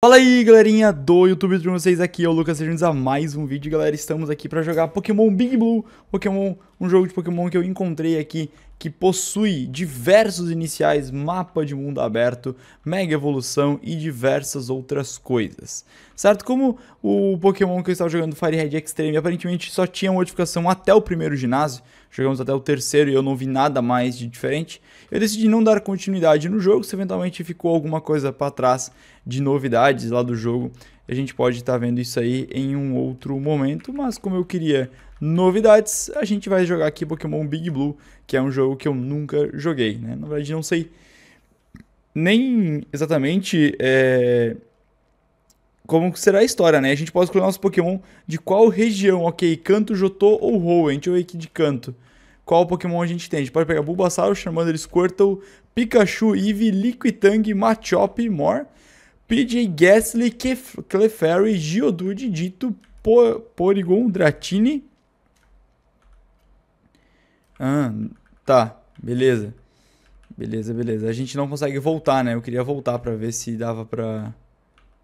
Fala aí, galerinha do YouTube de vocês, aqui é o Lucas, sejam a mais um vídeo, galera, estamos aqui pra jogar Pokémon Big Blue, Pokémon um jogo de Pokémon que eu encontrei aqui que possui diversos iniciais, mapa de mundo aberto, mega evolução e diversas outras coisas. Certo? Como o Pokémon que eu estava jogando Fire Red Extreme aparentemente só tinha modificação até o primeiro ginásio, jogamos até o terceiro e eu não vi nada mais de diferente, eu decidi não dar continuidade no jogo, se eventualmente ficou alguma coisa para trás de novidades lá do jogo, a gente pode estar tá vendo isso aí em um outro momento, mas como eu queria novidades, a gente vai jogar aqui Pokémon Big Blue, que é um jogo que eu nunca joguei, né? Na verdade, não sei nem exatamente é... como será a história, né? A gente pode escolher nosso Pokémon de qual região, ok? Canto, Jotô ou Hoenn? Deixa eu ver aqui de canto. Qual Pokémon a gente tem? A gente pode pegar Bulbasaur, Charmander, Squirtle, Pikachu, Eevee, Liquitang, Machop e more. PJ Gasly, Clefairy, Giodude, Dito, Porigon, Dratini. Ah, tá. Beleza. Beleza, beleza. A gente não consegue voltar, né? Eu queria voltar pra ver se dava pra...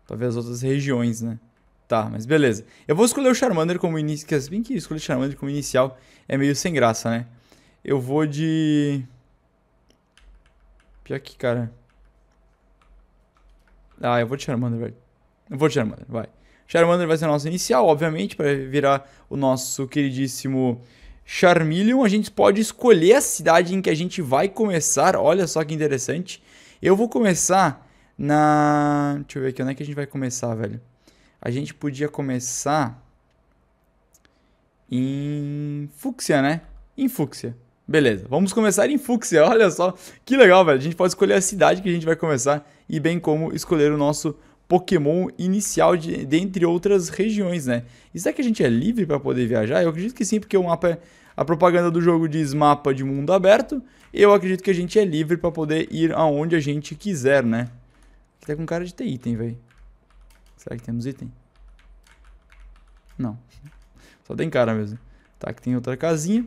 pra ver as outras regiões, né? Tá, mas beleza. Eu vou escolher o Charmander como inicial. Se bem que escolher Charmander como inicial é meio sem graça, né? Eu vou de... Pior que, cara... Ah, eu vou de Charmander, velho. Eu vou de Charmander, vai. Charmander vai ser a nossa inicial, obviamente, para virar o nosso queridíssimo Charmeleon. A gente pode escolher a cidade em que a gente vai começar. Olha só que interessante. Eu vou começar na... Deixa eu ver aqui, onde é que a gente vai começar, velho? A gente podia começar em Fúcsia, né? Em Fúcsia. Beleza, vamos começar em Fuxia. olha só, que legal, velho. A gente pode escolher a cidade que a gente vai começar e bem como escolher o nosso Pokémon inicial de, dentre outras regiões, né? E será que a gente é livre para poder viajar? Eu acredito que sim, porque o mapa é, a propaganda do jogo diz mapa de mundo aberto. Eu acredito que a gente é livre para poder ir aonde a gente quiser, né? Aqui tá com cara de ter item, velho. Será que temos item? Não. Só tem cara mesmo. Tá, aqui tem outra casinha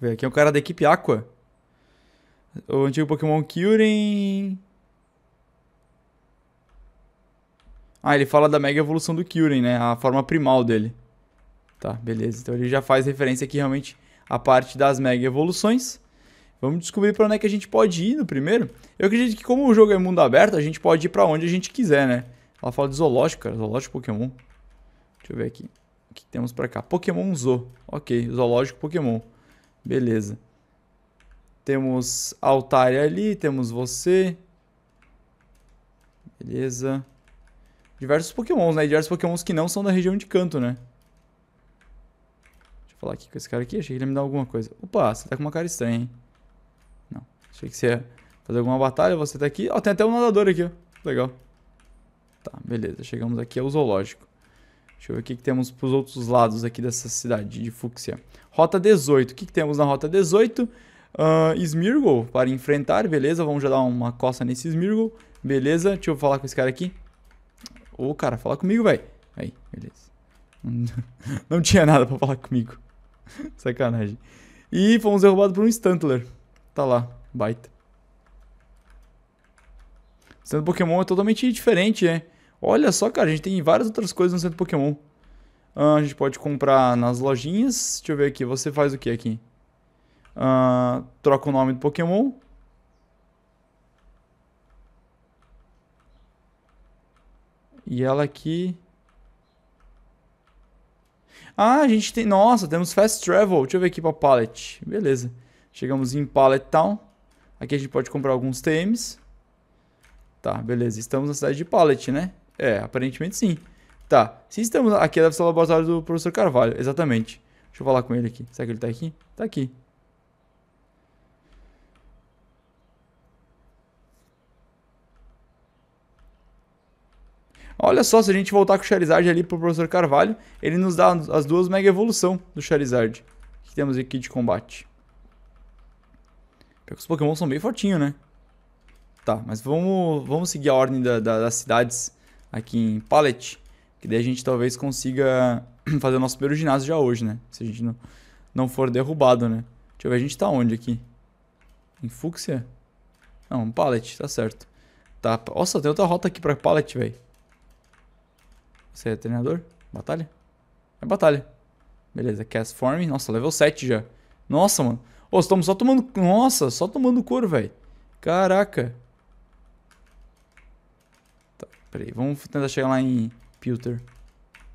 ver, aqui é um cara da equipe Aqua. O antigo Pokémon Kyurem. Ah, ele fala da mega evolução do Kyurem, né? A forma primal dele. Tá, beleza. Então ele já faz referência aqui realmente à parte das mega evoluções. Vamos descobrir para onde é que a gente pode ir no primeiro. Eu acredito que como o jogo é mundo aberto, a gente pode ir para onde a gente quiser, né? Ela fala de zoológico, cara. Zoológico Pokémon. Deixa eu ver aqui. O que temos para cá? Pokémon Zoo. Ok, zoológico Pokémon. Beleza. Temos Altaria ali, temos você. Beleza. Diversos pokémons, né? Diversos pokémons que não são da região de canto, né? Deixa eu falar aqui com esse cara aqui. Achei que ele ia me dar alguma coisa. Opa, você tá com uma cara estranha, hein? Não. Achei que você ia fazer alguma batalha. Você tá aqui. Ó, oh, tem até um nadador aqui, ó. Legal. Tá, beleza. Chegamos aqui ao zoológico. Deixa eu ver o que, que temos para os outros lados aqui dessa cidade de Fúcsia. Rota 18. O que, que temos na Rota 18? Uh, ah, para enfrentar, beleza. Vamos já dar uma coça nesse Smirgol. Beleza, deixa eu falar com esse cara aqui. Ô, cara, fala comigo, velho. Aí, beleza. Não tinha nada para falar comigo. Sacanagem. E fomos derrubados por um Stuntler. Tá lá, baita. Sendo Pokémon é totalmente diferente, né? Olha só, cara, a gente tem várias outras coisas no centro Pokémon. Uh, a gente pode comprar nas lojinhas. Deixa eu ver aqui, você faz o que aqui? Uh, troca o nome do Pokémon. E ela aqui... Ah, a gente tem... Nossa, temos Fast Travel. Deixa eu ver aqui pra Pallet. Beleza. Chegamos em Pallet Town. Aqui a gente pode comprar alguns TMs. Tá, beleza. Estamos na cidade de Pallet, né? É, aparentemente sim. Tá, se estamos... Aqui deve ser o laboratório do professor Carvalho, exatamente. Deixa eu falar com ele aqui. Será que ele tá aqui? Tá aqui. Olha só, se a gente voltar com o Charizard ali pro professor Carvalho, ele nos dá as duas mega evolução do Charizard. que temos aqui de combate? Porque os Pokémon são bem fortinhos, né? Tá, mas vamos, vamos seguir a ordem da, da, das cidades aqui em Pallet, que daí a gente talvez consiga fazer o nosso primeiro ginásio já hoje, né? Se a gente não, não for derrubado, né? Deixa eu ver, a gente tá onde aqui? Em Fúcsia? Não, Pallet, tá certo. Tá, nossa, tem outra rota aqui pra Pallet, velho. Você é treinador? Batalha? É batalha. Beleza, Cast Form. Nossa, level 7 já. Nossa, mano. Ô, estamos só tomando... Nossa, só tomando couro, velho. Caraca. Peraí, vamos tentar chegar lá em Pewter.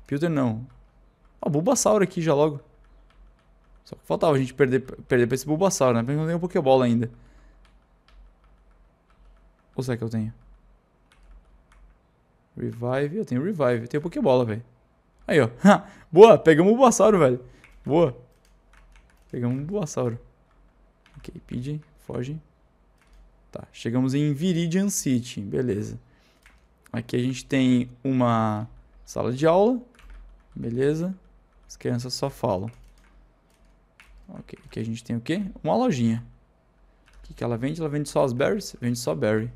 Pewter não. Ó, oh, Bulbasauro aqui já logo. Só que faltava a gente perder, perder pra esse Bulbasauro, né? Porque não tem um Pokébola ainda. Ou será que eu tenho? Revive. Eu tenho Revive. Eu tenho Pokébola, velho. Aí, ó. Boa, pegamos o Bulbasauro, velho. Boa. Pegamos um Bulbasauro. Ok, Pidgey, foge. Tá, chegamos em Viridian City, beleza. Aqui a gente tem uma sala de aula, beleza? As crianças só falam. Ok, aqui a gente tem o quê? Uma lojinha. O que, que ela vende? Ela vende só as berries? Vende só berry.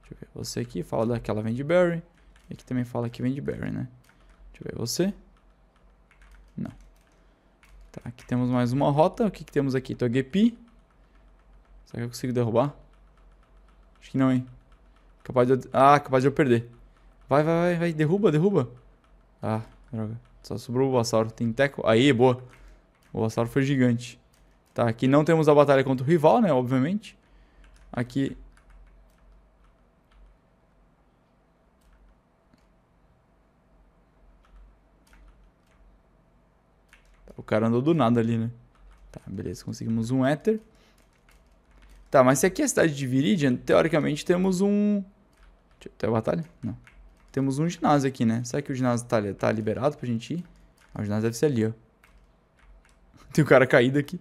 Deixa eu ver, você aqui fala daquela vende berry. E aqui também fala que vende berry, né? Deixa eu ver, você? Não. Tá, aqui temos mais uma rota. O que, que temos aqui? Togepi. Será que eu consigo derrubar? Acho que não, hein? Capaz de eu... Ah, capaz de eu perder. Vai, vai, vai, vai. Derruba, derruba. Ah, droga. Só sobrou o Vassauro. Tem teco. Aí, boa. O Vassauro foi gigante. Tá, aqui não temos a batalha contra o rival, né? Obviamente. Aqui... O cara andou do nada ali, né? Tá, beleza. Conseguimos um Éter. Tá, mas se aqui é a cidade de Viridian, teoricamente temos um... Tem o batalha? Não. Temos um ginásio aqui, né? Será que o ginásio tá, tá liberado pra gente ir? Ah, o ginásio deve ser ali, ó. Tem o um cara caído aqui.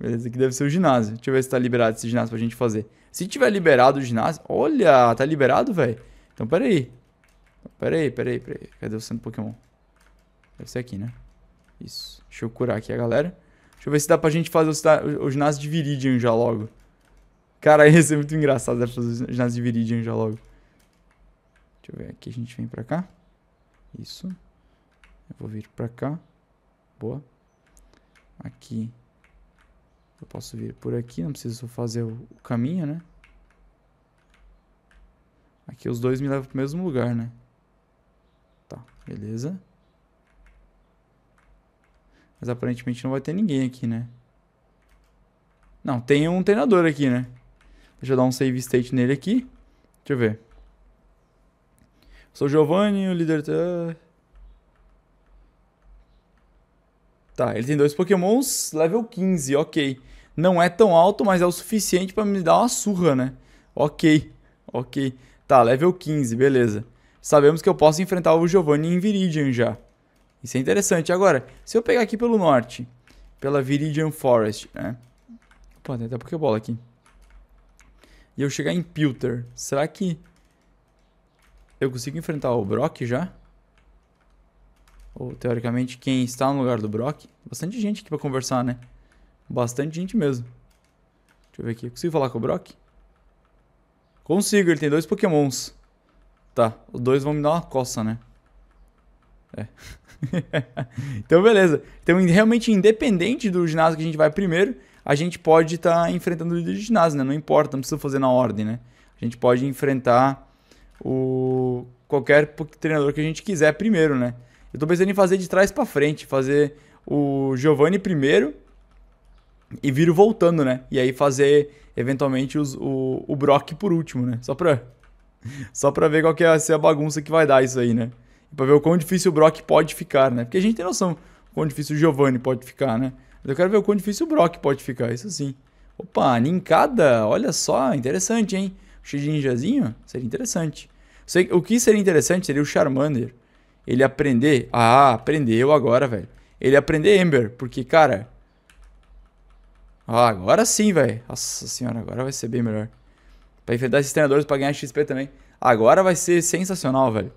Beleza, aqui deve ser o ginásio. Deixa eu ver se tá liberado esse ginásio pra gente fazer. Se tiver liberado o ginásio... Olha, tá liberado, velho. Então, peraí peraí peraí peraí Cadê o centro Pokémon? Deve ser aqui, né? Isso. Deixa eu curar aqui a galera. Deixa eu ver se dá pra gente fazer o, o ginásio de Viridian já logo. Cara, ia ser muito engraçado fazer o ginásio de Viridian já logo. Deixa eu ver aqui, a gente vem pra cá. Isso. Eu vou vir pra cá. Boa. Aqui. Eu posso vir por aqui, não preciso fazer o caminho, né? Aqui os dois me levam pro mesmo lugar, né? Tá, beleza. Mas aparentemente não vai ter ninguém aqui, né? Não, tem um treinador aqui, né? Deixa eu dar um save state nele aqui. Deixa eu ver. Sou Giovanni, o líder. Tá, ele tem dois pokémons, level 15, ok. Não é tão alto, mas é o suficiente para me dar uma surra, né? Ok, ok. Tá, level 15, beleza. Sabemos que eu posso enfrentar o Giovanni em Viridian já. Isso é interessante. Agora, se eu pegar aqui pelo norte, pela Viridian Forest, né? Opa, tem até Pokébola aqui. E eu chegar em Pilter, será que eu consigo enfrentar o Brock já? Ou, teoricamente, quem está no lugar do Brock? Bastante gente aqui pra conversar, né? Bastante gente mesmo. Deixa eu ver aqui. Eu consigo falar com o Brock? Consigo, ele tem dois pokémons. Tá, os dois vão me dar uma coça, né? É. então, beleza. Então, realmente, independente do ginásio que a gente vai primeiro, a gente pode estar tá enfrentando o líder de ginásio, né? Não importa, não precisa fazer na ordem, né? A gente pode enfrentar o qualquer treinador que a gente quiser primeiro, né? Eu tô pensando em fazer de trás para frente, fazer o Giovanni primeiro e viro voltando, né? E aí fazer eventualmente os, o, o Brock por último, né? Só pra, só pra ver qual que vai ser a bagunça que vai dar isso aí, né? pra ver o quão difícil o Brock pode ficar, né? Porque a gente tem noção o quão difícil o Giovanni pode ficar, né? Mas eu quero ver o quão difícil o Brock pode ficar, isso sim. Opa, nincada, olha só, interessante, hein? Shininjazinho, seria interessante. O que seria interessante seria o Charmander. Ele aprender. Ah, aprendeu agora, velho. Ele aprender Ember, porque, cara. Ah, agora sim, velho. Nossa senhora, agora vai ser bem melhor. Pra enfrentar esses treinadores pra ganhar XP também. Agora vai ser sensacional, velho.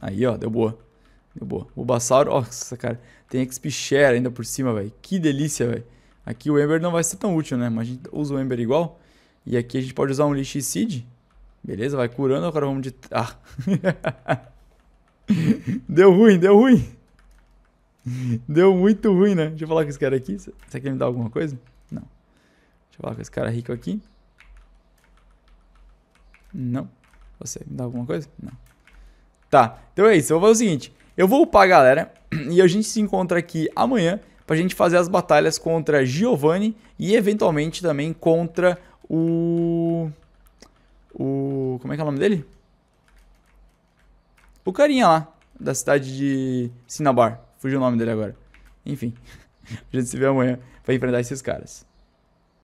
Aí, ó, deu boa. Deu boa. O Bassauro, nossa, cara. Tem XP Share ainda por cima, velho. Que delícia, velho. Aqui o Ember não vai ser tão útil, né? Mas a gente usa o Ember igual. E aqui a gente pode usar um seed. Beleza, vai curando. Agora vamos de... Ah. deu ruim, deu ruim. Deu muito ruim, né? Deixa eu falar com esse cara aqui. Será que ele me dá alguma coisa? Não. Deixa eu falar com esse cara rico aqui. Não. Você me dá alguma coisa? Não. Tá. Então é isso. Eu vou fazer o seguinte. Eu vou upar, galera. E a gente se encontra aqui amanhã pra gente fazer as batalhas contra Giovanni e eventualmente também contra o. O. Como é que é o nome dele? O carinha lá, da cidade de Sinabar. Fugiu o nome dele agora. Enfim, a gente se vê amanhã para enfrentar esses caras.